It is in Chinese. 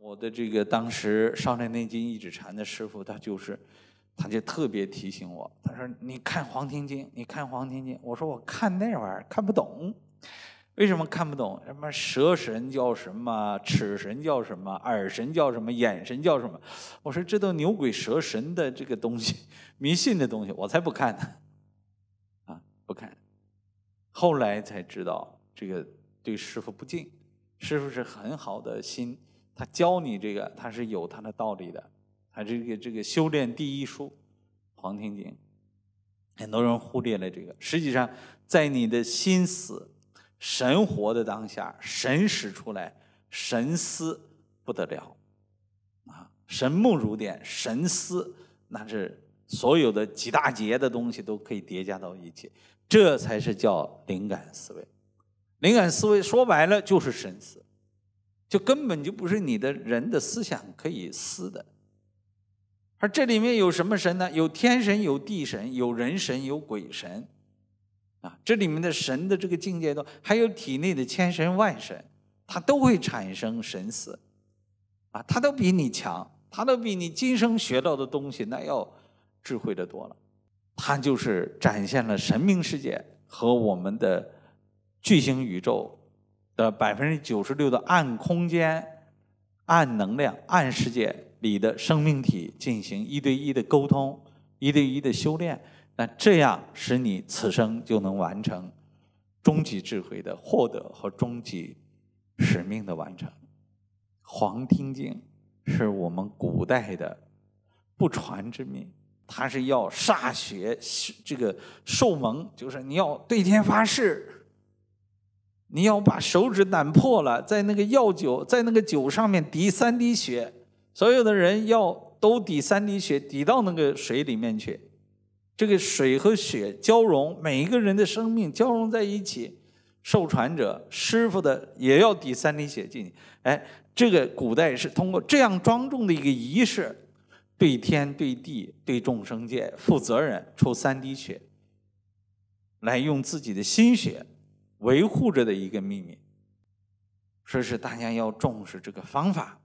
我的这个当时《少寒内经》一指禅的师傅，他就是，他就特别提醒我，他说：“你看《黄庭经》，你看《黄庭经》。”我说：“我看那玩意儿看不懂，为什么看不懂？什么蛇神叫什么，齿神叫什么，耳神叫什么，眼神叫什么？我说这都牛鬼蛇神的这个东西，迷信的东西，我才不看呢！啊，不看。后来才知道，这个对师傅不敬，师傅是很好的心。”他教你这个，他是有他的道理的。他这个这个修炼第一书《黄庭经》，很多人忽略了这个。实际上，在你的心死神活的当下，神使出来，神思不得了啊！神目如电，神思那是所有的几大节的东西都可以叠加到一起，这才是叫灵感思维。灵感思维说白了就是神思。就根本就不是你的人的思想可以思的，而这里面有什么神呢？有天神，有地神，有人神，有鬼神，啊，这里面的神的这个境界都还有体内的千神万神，它都会产生神思，啊，它都比你强，它都比你今生学到的东西那要智慧的多了，它就是展现了神明世界和我们的巨型宇宙。的百分之九十六的暗空间、暗能量、暗世界里的生命体进行一对一的沟通、一对一的修炼，那这样使你此生就能完成终极智慧的获得和终极使命的完成。黄庭经是我们古代的不传之秘，它是要歃血、这个受盟，就是你要对天发誓。你要把手指弹破了，在那个药酒在那个酒上面滴三滴血，所有的人要都滴三滴血，滴到那个水里面去，这个水和血交融，每一个人的生命交融在一起。受传者师傅的也要滴三滴血进去，哎，这个古代是通过这样庄重的一个仪式，对天、对地、对众生界负责任，抽三滴血，来用自己的心血。维护着的一个秘密，说是大家要重视这个方法。